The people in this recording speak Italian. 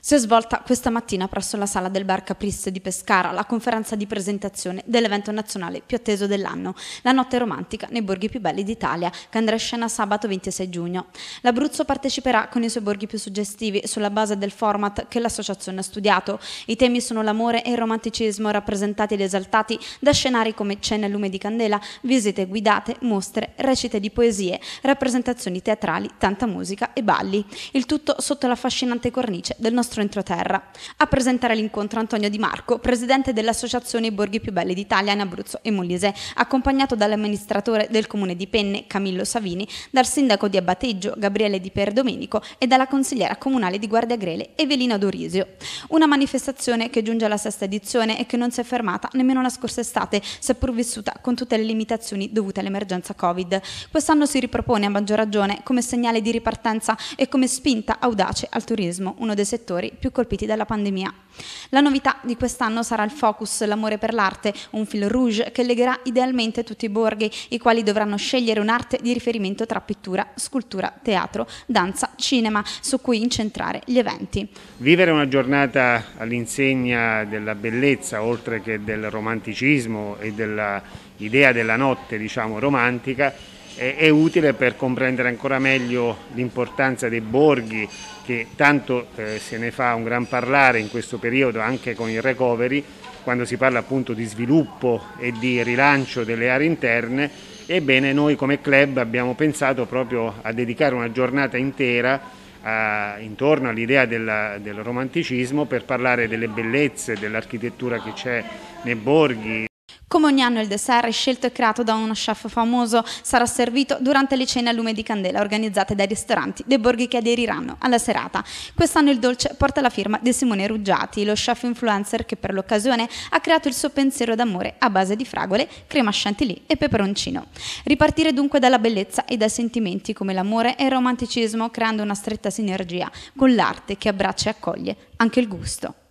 Si è svolta questa mattina presso la sala del Bar Caprice di Pescara la conferenza di presentazione dell'evento nazionale più atteso dell'anno, la notte romantica nei borghi più belli d'Italia, che andrà a scena sabato 26 giugno. L'Abruzzo parteciperà con i suoi borghi più suggestivi sulla base del format che l'associazione ha studiato. I temi sono l'amore e il romanticismo rappresentati ed esaltati da scenari come cene e lume di candela, visite guidate, mostre, recite di poesie, rappresentazioni teatrali, tanta musica e balli. Il tutto sotto l'affascinante cornice del nostro nostro entroterra. A presentare l'incontro Antonio Di Marco, presidente dell'Associazione Borghi più belli d'Italia in Abruzzo e Molise, accompagnato dall'amministratore del comune di Penne Camillo Savini, dal sindaco di Abbateggio Gabriele Di Perdomenico e dalla consigliera comunale di Guardia Grele Evelina Dorisio. Una manifestazione che giunge alla sesta edizione e che non si è fermata nemmeno la scorsa estate, seppur vissuta con tutte le limitazioni dovute all'emergenza Covid. Quest'anno si ripropone a maggior ragione come segnale di ripartenza e come spinta audace al turismo, uno dei settori settori più colpiti dalla pandemia. La novità di quest'anno sarà il focus L'amore per l'arte, un fil rouge che legherà idealmente tutti i borghi, i quali dovranno scegliere un'arte di riferimento tra pittura, scultura, teatro, danza, cinema, su cui incentrare gli eventi. Vivere una giornata all'insegna della bellezza, oltre che del romanticismo e dell'idea della notte diciamo, romantica, è utile per comprendere ancora meglio l'importanza dei borghi che tanto eh, se ne fa un gran parlare in questo periodo anche con il recovery quando si parla appunto di sviluppo e di rilancio delle aree interne ebbene noi come club abbiamo pensato proprio a dedicare una giornata intera a, intorno all'idea del, del romanticismo per parlare delle bellezze dell'architettura che c'è nei borghi come ogni anno il dessert è scelto e creato da uno chef famoso, sarà servito durante le cene a lume di candela organizzate dai ristoranti dei borghi che aderiranno alla serata. Quest'anno il dolce porta la firma di Simone Ruggiati, lo chef influencer che per l'occasione ha creato il suo pensiero d'amore a base di fragole, crema chantilly e peperoncino. Ripartire dunque dalla bellezza e dai sentimenti come l'amore e il romanticismo creando una stretta sinergia con l'arte che abbraccia e accoglie anche il gusto.